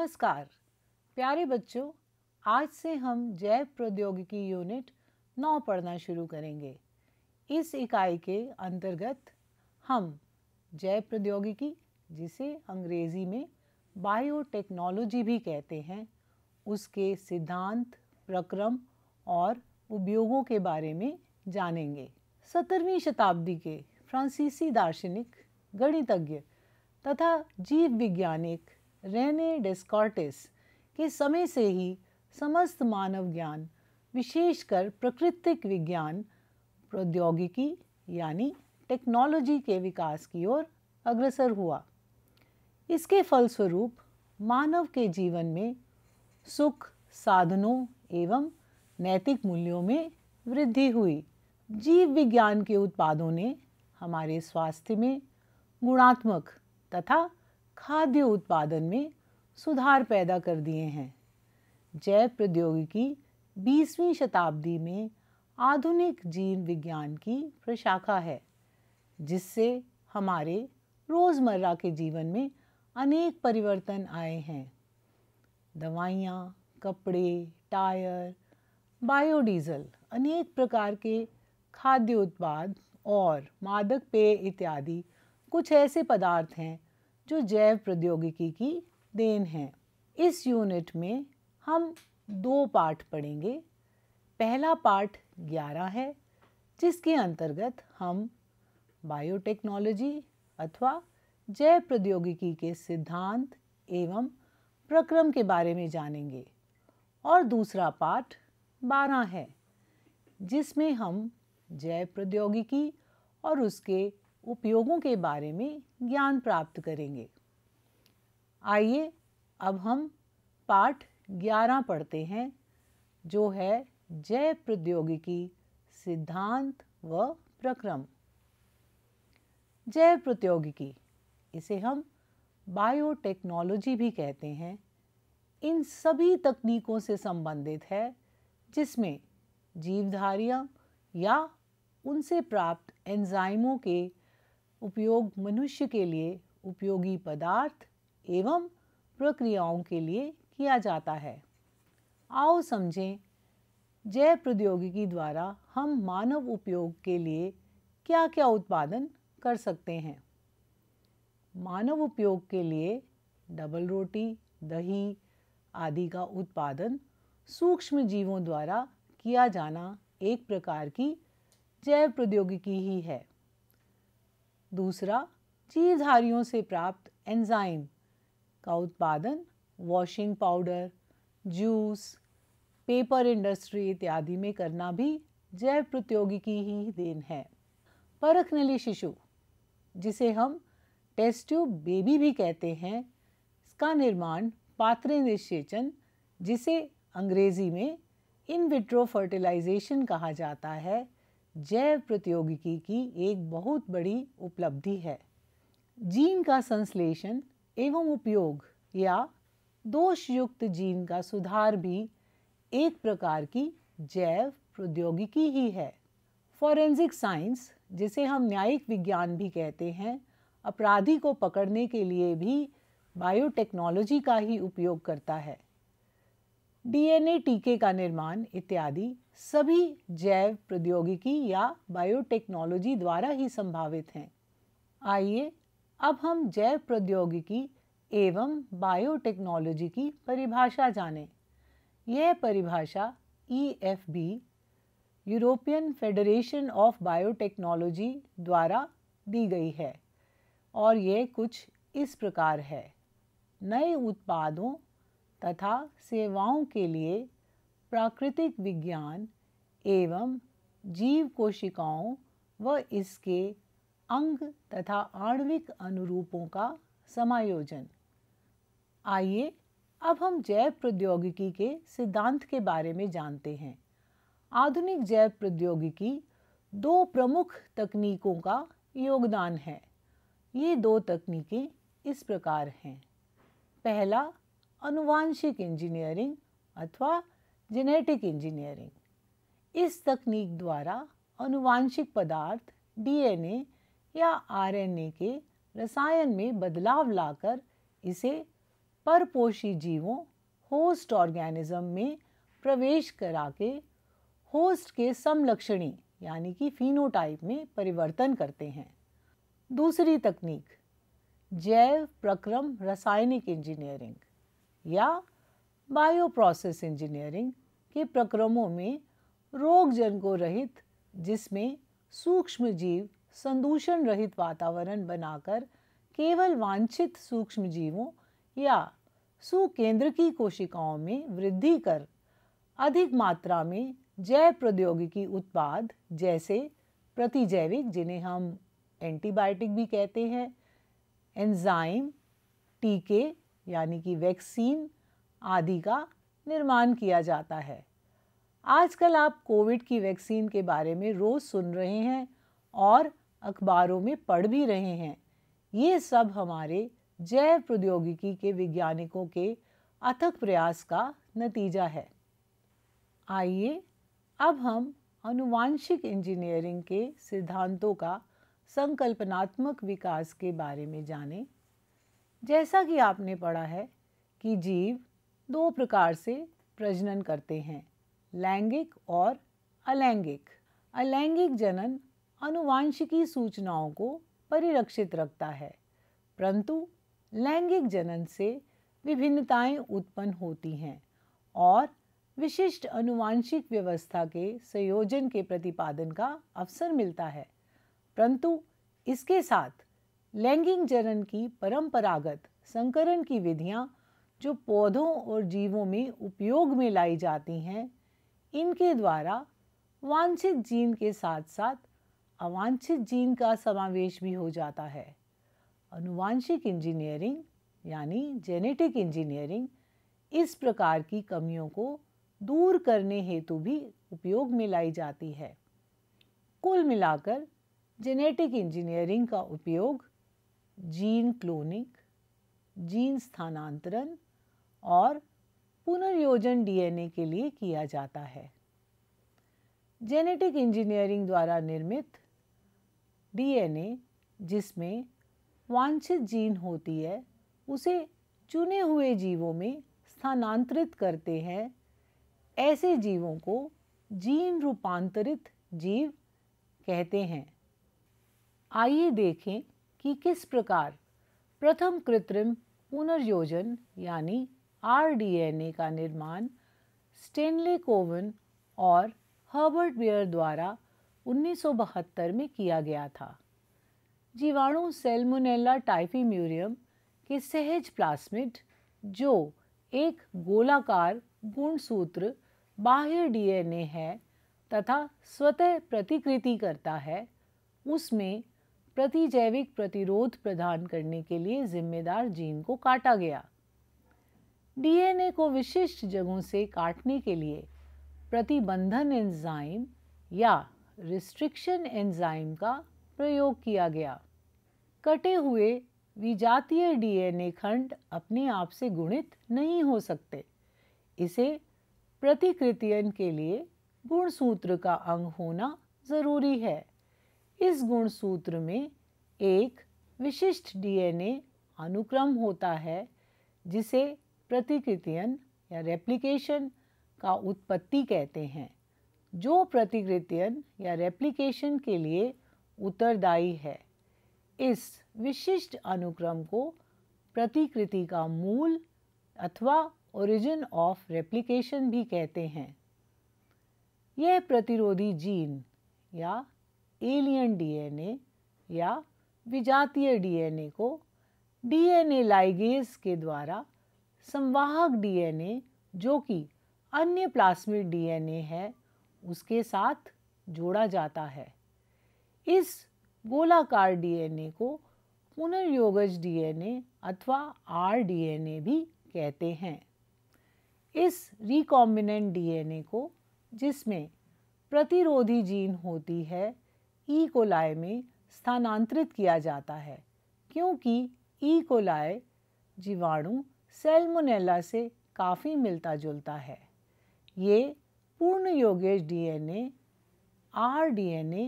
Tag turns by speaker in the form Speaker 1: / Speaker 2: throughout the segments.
Speaker 1: नमस्कार प्यारे बच्चों आज से हम जैव प्रौद्योगिकी यूनिट नौ पढ़ना शुरू करेंगे इस इकाई के अंतर्गत हम जैव प्रौद्योगिकी जिसे अंग्रेजी में बायोटेक्नोलॉजी भी कहते हैं उसके सिद्धांत प्रक्रम और उपयोगों के बारे में जानेंगे सत्तरवीं शताब्दी के फ्रांसीसी दार्शनिक गणितज्ञ तथा जीव विज्ञानिक रेने डेस्कॉर्टिस के समय से ही समस्त मानव ज्ञान विशेषकर प्राकृतिक विज्ञान प्रौद्योगिकी यानी टेक्नोलॉजी के विकास की ओर अग्रसर हुआ इसके फलस्वरूप मानव के जीवन में सुख साधनों एवं नैतिक मूल्यों में वृद्धि हुई जीव विज्ञान के उत्पादों ने हमारे स्वास्थ्य में गुणात्मक तथा खाद्य उत्पादन में सुधार पैदा कर दिए हैं जैव प्रौद्योगिकी बीसवीं शताब्दी में आधुनिक जीव विज्ञान की प्रशाखा है जिससे हमारे रोज़मर्रा के जीवन में अनेक परिवर्तन आए हैं दवाइयाँ कपड़े टायर बायोडीजल अनेक प्रकार के खाद्य उत्पाद और मादक पेय इत्यादि कुछ ऐसे पदार्थ हैं जो जैव प्रौद्योगिकी की देन है इस यूनिट में हम दो पार्ट पढ़ेंगे पहला पार्ट 11 है जिसके अंतर्गत हम बायोटेक्नोलॉजी अथवा जैव प्रौद्योगिकी के सिद्धांत एवं प्रक्रम के बारे में जानेंगे और दूसरा पाठ 12 है जिसमें हम जैव प्रौद्योगिकी और उसके उपयोगों के बारे में ज्ञान प्राप्त करेंगे आइए अब हम पाठ 11 पढ़ते हैं जो है जैव प्रौद्योगिकी सिद्धांत व प्रक्रम जैव प्रौद्योगिकी इसे हम बायोटेक्नोलॉजी भी कहते हैं इन सभी तकनीकों से संबंधित है जिसमें जीवधारियां या उनसे प्राप्त एंजाइमों के उपयोग मनुष्य के लिए उपयोगी पदार्थ एवं प्रक्रियाओं के लिए किया जाता है आओ समझें जैव प्रौद्योगिकी द्वारा हम मानव उपयोग के लिए क्या क्या उत्पादन कर सकते हैं मानव उपयोग के लिए डबल रोटी दही आदि का उत्पादन सूक्ष्म जीवों द्वारा किया जाना एक प्रकार की जैव प्रौद्योगिकी ही है दूसरा जीवधारियों से प्राप्त एंजाइम का उत्पादन washing powder juice paper industry इत्यादि में करना भी जैव प्रौद्योगिकी ही देन है परखनली शिशु जिसे हम टेस्ट्यू बेबी भी कहते हैं इसका निर्माण पात्र निषेचन जिसे अंग्रेजी में इन विट्रो फर्टिलाइजेशन कहा जाता है जैव प्रौद्योगिकी की एक बहुत बड़ी उपलब्धि है जीन का संश्लेषण एवं उपयोग या दोषयुक्त जीन का सुधार भी एक प्रकार की जैव प्रौद्योगिकी ही है फॉरेंसिक साइंस जिसे हम न्यायिक विज्ञान भी कहते हैं अपराधी को पकड़ने के लिए भी बायोटेक्नोलॉजी का ही उपयोग करता है डीएनए टीके का निर्माण इत्यादि सभी जैव प्रौद्योगिकी या बायोटेक्नोलॉजी द्वारा ही संभावित हैं आइए अब हम जैव प्रौद्योगिकी एवं बायोटेक्नोलॉजी की परिभाषा जानें यह परिभाषा E F B European Federation of Biotechnology द्वारा दी गई है और यह कुछ इस प्रकार है नए उत्पादों तथा सेवाओं के लिए प्राकृतिक विज्ञान एवं जीव कोशिकाओं व इसके अंग तथा आणविक अनुरूपों का समायोजन आइए अब हम जैव प्रौद्योगिकी के सिद्धांत के बारे में जानते हैं आधुनिक जैव प्रौद्योगिकी दो प्रमुख तकनीकों का योगदान है ये दो तकनीकें इस प्रकार हैं पहला अनुवांशिक इंजीनियरिंग अथवा जेनेटिक इंजीनियरिंग इस तकनीक द्वारा अनुवांशिक पदार्थ डीएनए या आरएनए के रसायन में बदलाव लाकर इसे परपोषी जीवों होस्ट ऑर्गेनिज्म में प्रवेश करा के होस्ट के समलक्षणी यानी कि फिनोटाइप में परिवर्तन करते हैं दूसरी तकनीक जैव प्रक्रम रासायनिक इंजीनियरिंग या बायोप्रोसेस इंजीनियरिंग के प्रक्रमों में रोगजन को रहित जिसमें सूक्ष्म जीव संदूषण रहित वातावरण बनाकर केवल वांछित सूक्ष्म जीवों या सुकेंद्र की कोशिकाओं में वृद्धि कर अधिक मात्रा में जैव प्रौद्योगिकी उत्पाद जैसे प्रतिजैविक जिन्हें हम एंटीबायोटिक भी कहते हैं एंजाइम टीके यानी कि वैक्सीन आदि का निर्माण किया जाता है आजकल आप कोविड की वैक्सीन के बारे में रोज़ सुन रहे हैं और अखबारों में पढ़ भी रहे हैं ये सब हमारे जैव प्रौद्योगिकी के वैज्ञानिकों के अथक प्रयास का नतीजा है आइए अब हम अनुवांशिक इंजीनियरिंग के सिद्धांतों का संकल्पनात्मक विकास के बारे में जानें जैसा कि आपने पढ़ा है कि जीव दो प्रकार से प्रजनन करते हैं लैंगिक और अलैंगिक अलैंगिक जनन अनुवांशिकी सूचनाओं को परिरक्षित रखता है परंतु लैंगिक जनन से विभिन्नताएं उत्पन्न होती हैं और विशिष्ट अनुवांशिक व्यवस्था के संयोजन के प्रतिपादन का अवसर मिलता है परंतु इसके साथ लैंगिक जनन की परंपरागत संकरण की विधियां जो पौधों और जीवों में उपयोग में लाई जाती हैं इनके द्वारा वांछित जीन के साथ साथ अवांछित जीन का समावेश भी हो जाता है अनुवांशिक इंजीनियरिंग यानी जेनेटिक इंजीनियरिंग इस प्रकार की कमियों को दूर करने हेतु भी उपयोग में लाई जाती है कुल मिलाकर जेनेटिक इंजीनियरिंग का उपयोग जीन क्लोनिंग जीन स्थानांतरण और पुनर्योजन डीएनए के लिए किया जाता है जेनेटिक इंजीनियरिंग द्वारा निर्मित डीएनए जिसमें वांछित जीन होती है उसे चुने हुए जीवों में स्थानांतरित करते हैं ऐसे जीवों को जीन रूपांतरित जीव कहते हैं आइए देखें कि किस प्रकार प्रथम कृत्रिम पुनर्योजन यानी आर का निर्माण स्टेनले कोवन और हर्बर्ट बियर द्वारा 1972 में किया गया था जीवाणु सेल्मोनेला टाइफी म्यूरियम के सहज प्लास्मिड जो एक गोलाकार गुणसूत्र बाह्य डीएनए है तथा स्वतः प्रतिकृति करता है उसमें प्रतिजैविक प्रतिरोध प्रदान करने के लिए जिम्मेदार जीन को काटा गया डीएनए को विशिष्ट जगहों से काटने के लिए प्रतिबंधन एंजाइम या रिस्ट्रिक्शन एंजाइम का प्रयोग किया गया कटे हुए विजातीय डीएनए खंड अपने आप से गुणित नहीं हो सकते इसे प्रतिकृतियन के लिए गुणसूत्र का अंग होना ज़रूरी है इस गुणसूत्र में एक विशिष्ट डीएनए अनुक्रम होता है जिसे प्रतिकृतियन या रेप्लिकेशन का उत्पत्ति कहते हैं जो प्रतिकृतियन या रेप्लिकेशन के लिए उत्तरदायी है इस विशिष्ट अनुक्रम को प्रतिकृति का मूल अथवा ओरिजिन ऑफ रेप्लिकेशन भी कहते हैं यह प्रतिरोधी जीन या एलियन डीएनए या विजातीय डीएनए को डीएनए लाइगेज के द्वारा संवाहक डीएनए जो कि अन्य प्लास्मिड डीएनए है उसके साथ जोड़ा जाता है इस गोलाकार डीएनए को पुनर्योगज डीएनए अथवा आरडीएनए भी कहते हैं इस रिकॉम्बिनेंट डीएनए को जिसमें प्रतिरोधी जीन होती है ई e कोलाय में स्थानांतरित किया जाता है क्योंकि ई e कोलाय जीवाणु सेल्मोनेला से काफ़ी मिलता जुलता है ये पूर्ण योगेश DNA rDNA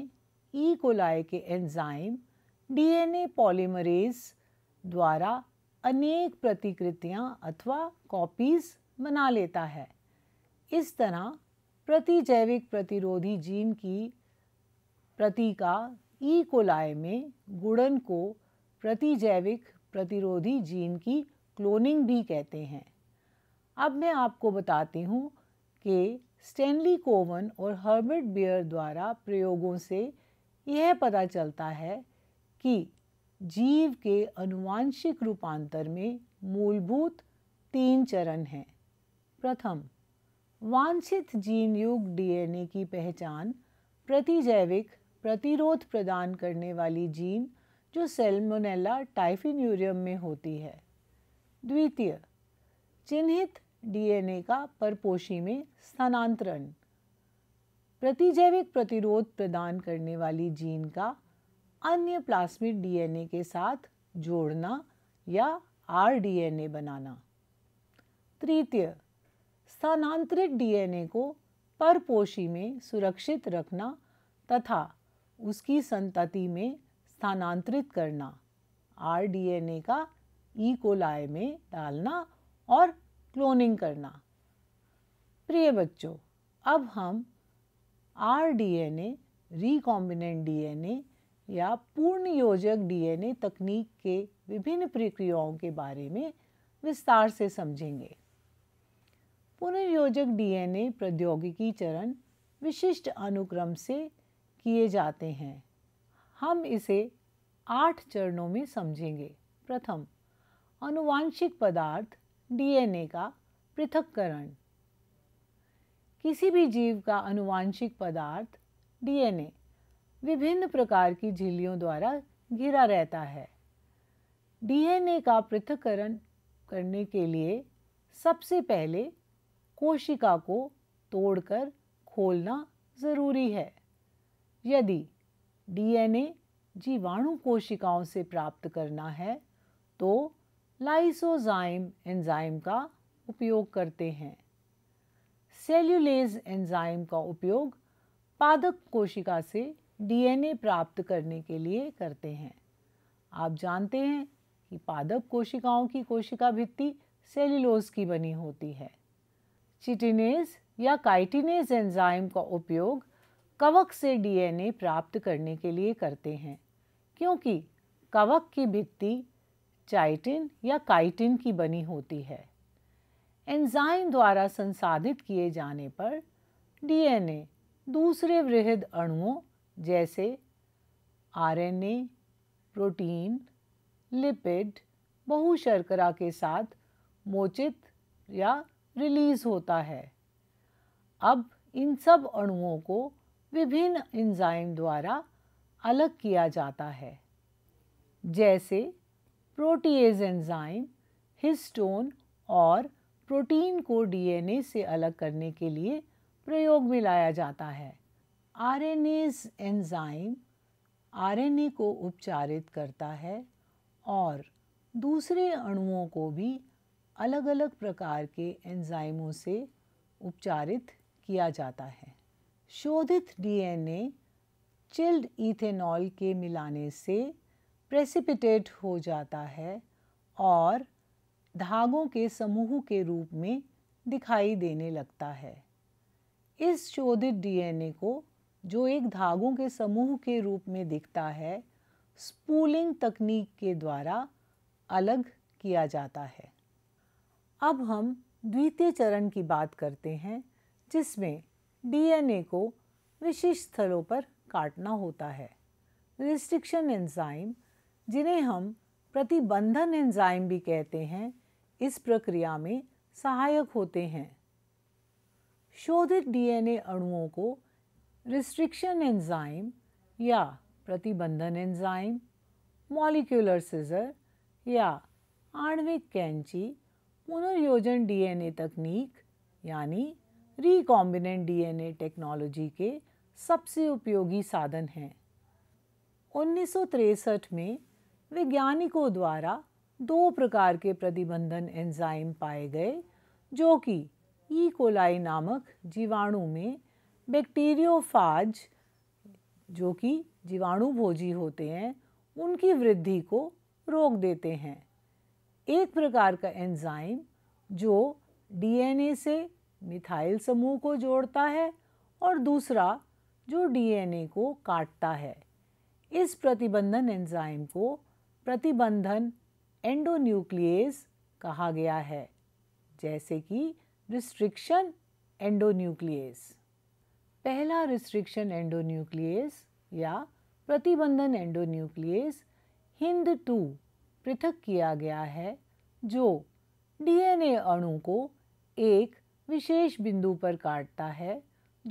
Speaker 1: E coli e के एंजाइम डीएनए पॉलीमरेज द्वारा अनेक प्रतिकृतियां अथवा कॉपीज बना लेता है इस तरह प्रतिजैविक प्रतिरोधी जीन की प्रतीका ई कोलाय में गुड़न को प्रतिजैविक प्रतिरोधी जीन की क्लोनिंग भी कहते हैं अब मैं आपको बताती हूँ कि स्टेनली कोवन और हर्बर्ट बियर द्वारा प्रयोगों से यह पता चलता है कि जीव के अनुवांशिक रूपांतर में मूलभूत तीन चरण हैं प्रथम वांछित जीनयुग डीएनए की पहचान प्रतिजैविक प्रतिरोध प्रदान करने वाली जीन जो सेलमोनेला टाइफिन्यूरियम में होती है द्वितीय चिन्हित डीएनए का परपोशी में स्थानांतरण प्रतिजैविक प्रतिरोध प्रदान करने वाली जीन का अन्य प्लास्मिड डीएनए के साथ जोड़ना या आरडीएनए बनाना तृतीय स्थानांतरित डीएनए को परपोशी में सुरक्षित रखना तथा उसकी संतति में स्थानांतरित करना ए का ई कोलाय में डालना और क्लोनिंग करना प्रिय बच्चों अब हम आरडीएनए रिकॉम्बिनेंट डीएनए या पूर्ण योजक डीएनए तकनीक के विभिन्न प्रक्रियाओं के बारे में विस्तार से समझेंगे पुनर्योजक डीएनए प्रौद्योगिकी चरण विशिष्ट अनुक्रम से किए जाते हैं हम इसे आठ चरणों में समझेंगे प्रथम अनुवांशिक पदार्थ डीएनए का पृथककरण किसी भी जीव का अनुवांशिक पदार्थ डीएनए विभिन्न प्रकार की झिल्लियों द्वारा घिरा रहता है डीएनए का पृथककरण करने के लिए सबसे पहले कोशिका को तोड़कर खोलना ज़रूरी है यदि डीएनए जीवाणु कोशिकाओं से प्राप्त करना है तो लाइसोजाइम एंजाइम का उपयोग करते हैं सेल्यूलेज एंजाइम का उपयोग पादक कोशिका से डीएनए प्राप्त करने के लिए करते हैं आप जानते हैं कि पादप कोशिकाओं की कोशिका भित्ति सेल्यूलोज की बनी होती है चिटिनेज या काइटिनेज एंजाइम का उपयोग कवक से डीएनए प्राप्त करने के लिए करते हैं क्योंकि कवक की भित्ति चाइटिन या काइटिन की बनी होती है एंजाइम द्वारा संसाधित किए जाने पर डीएनए दूसरे वृहद अणुओं जैसे आरएनए, प्रोटीन लिपिड बहुशर्करा के साथ मोचित या रिलीज होता है अब इन सब अणुओं को विभिन्न एंजाइम द्वारा अलग किया जाता है जैसे प्रोटीज एंजाइम हिस्टोन और प्रोटीन को डीएनए से अलग करने के लिए प्रयोग में लाया जाता है आर एन एंजाइम आरएनए को उपचारित करता है और दूसरे अणुओं को भी अलग अलग प्रकार के एंजाइमों से उपचारित किया जाता है शोधित डीएनए चिल्ड इथेनॉल के मिलाने से प्रेसिपिटेट हो जाता है और धागों के समूह के रूप में दिखाई देने लगता है इस शोधित डीएनए को जो एक धागों के समूह के रूप में दिखता है स्पूलिंग तकनीक के द्वारा अलग किया जाता है अब हम द्वितीय चरण की बात करते हैं जिसमें डीएनए को विशिष्ट स्थलों पर काटना होता है रिस्ट्रिक्शन एंजाइम जिन्हें हम प्रतिबंधन एंजाइम भी कहते हैं इस प्रक्रिया में सहायक होते हैं शोधित डीएनए अणुओं को रिस्ट्रिक्शन एंजाइम या प्रतिबंधन एंजाइम मॉलिक्यूलर सिजर या आणविक कैंची पुनर्योजन डीएनए तकनीक यानी रिकॉम्बिनेंट डीएनए टेक्नोलॉजी के सबसे उपयोगी साधन हैं उन्नीस में वैज्ञानिकों द्वारा दो प्रकार के प्रतिबंधन एंजाइम पाए गए जो कि ई कोलाई नामक जीवाणु में बैक्टीरियोफाज जो कि जीवाणु भोजी होते हैं उनकी वृद्धि को रोक देते हैं एक प्रकार का एंजाइम जो डीएनए से मिथाइल समूह को जोड़ता है और दूसरा जो डीएनए को काटता है इस प्रतिबंधन एंजाइम को प्रतिबंधन एंडोन्यूक्लियस कहा गया है जैसे कि रिस्ट्रिक्शन एंडोन्यूक्लियस पहला रिस्ट्रिक्शन एंडोन्यूक्लियस या प्रतिबंधन एंडोन्यूक्लियस हिंद टू पृथक किया गया है जो डीएनए अणु को एक विशेष बिंदु पर काटता है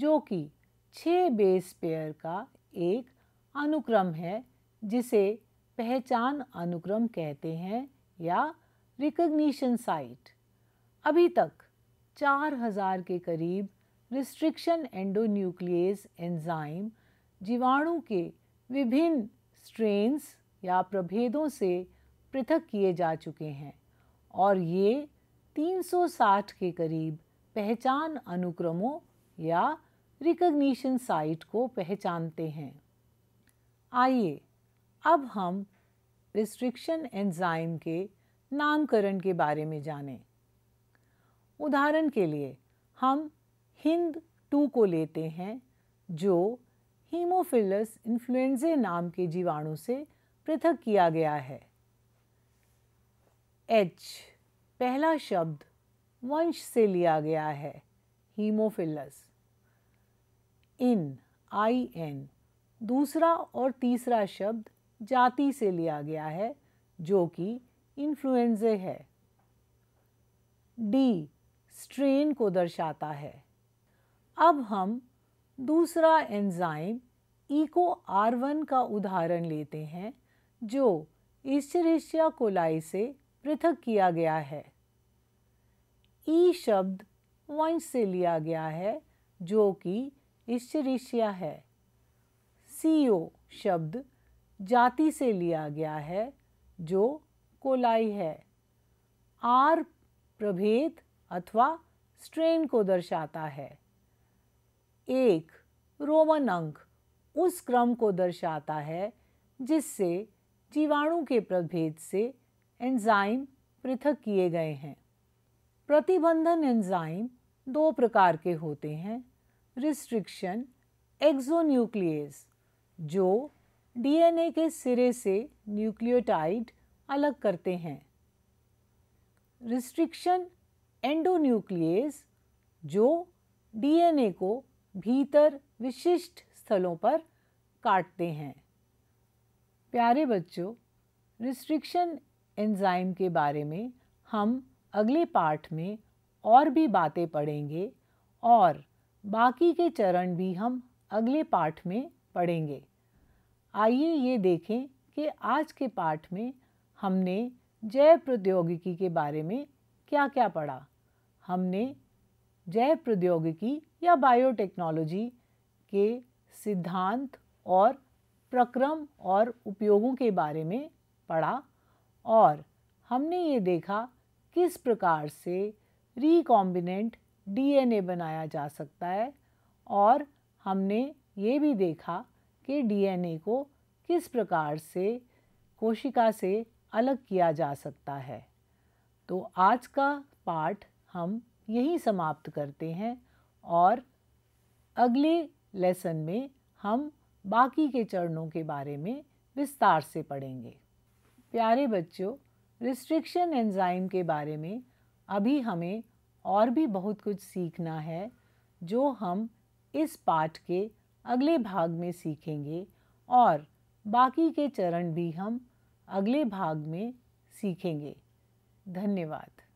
Speaker 1: जो कि छः बेस पेयर का एक अनुक्रम है जिसे पहचान अनुक्रम कहते हैं या रिकग्निशन साइट अभी तक 4000 के करीब रिस्ट्रिक्शन एंडोन्यूक्लियस एंजाइम जीवाणु के विभिन्न स्ट्रेन्स या प्रभेदों से पृथक किए जा चुके हैं और ये 360 के करीब पहचान अनुक्रमों या रिकग्निशन साइट को पहचानते हैं आइए अब हम रिस्ट्रिक्शन एंजाइम के नामकरण के बारे में जानें उदाहरण के लिए हम हिंद टू को लेते हैं जो हीमोफिलस इन्फ्लुएंजे नाम के जीवाणु से पृथक किया गया है एच पहला शब्द वंश से लिया गया है हीमोफिलस इन आई एन दूसरा और तीसरा शब्द जाति से लिया गया है जो कि इन्फ्लुएंजे है डी स्ट्रेन को दर्शाता है अब हम दूसरा एंजाइम इको आर वन का उदाहरण लेते हैं जो ईश्चरिशिया कोलाई से पृथक किया गया है ई शब्द वंश से लिया गया है जो कि ईश्चरिशिया है सीओ शब्द जाति से लिया गया है जो कोलाई है आर प्रभेद अथवा स्ट्रेन को दर्शाता है एक रोमन अंक उस क्रम को दर्शाता है जिससे जीवाणु के प्रभेद से एंजाइम पृथक किए गए हैं प्रतिबंधन एंजाइम दो प्रकार के होते हैं रिस्ट्रिक्शन एक्सोन्यूक्लियस जो डीएनए के सिरे से न्यूक्लियोटाइड अलग करते हैं रिस्ट्रिक्शन एंडोन्यूक्लियस जो डीएनए को भीतर विशिष्ट स्थलों पर काटते हैं प्यारे बच्चों रिस्ट्रिक्शन एंजाइम के बारे में हम अगले पाठ में और भी बातें पढ़ेंगे और बाकी के चरण भी हम अगले पाठ में पढ़ेंगे आइए ये देखें कि आज के पाठ में हमने जैव प्रौद्योगिकी के बारे में क्या क्या पढ़ा हमने जैव प्रौद्योगिकी या बायोटेक्नोलॉजी के सिद्धांत और प्रक्रम और उपयोगों के बारे में पढ़ा और हमने ये देखा किस प्रकार से रिकॉम्बिनेंट डीएनए बनाया जा सकता है और हमने ये भी देखा कि डीएनए को किस प्रकार से कोशिका से अलग किया जा सकता है तो आज का पाठ हम यहीं समाप्त करते हैं और अगले लेसन में हम बाकी के चरणों के बारे में विस्तार से पढ़ेंगे प्यारे बच्चों रिस्ट्रिक्शन एंजाइम के बारे में अभी हमें और भी बहुत कुछ सीखना है जो हम इस पाठ के अगले भाग में सीखेंगे और बाकी के चरण भी हम अगले भाग में सीखेंगे धन्यवाद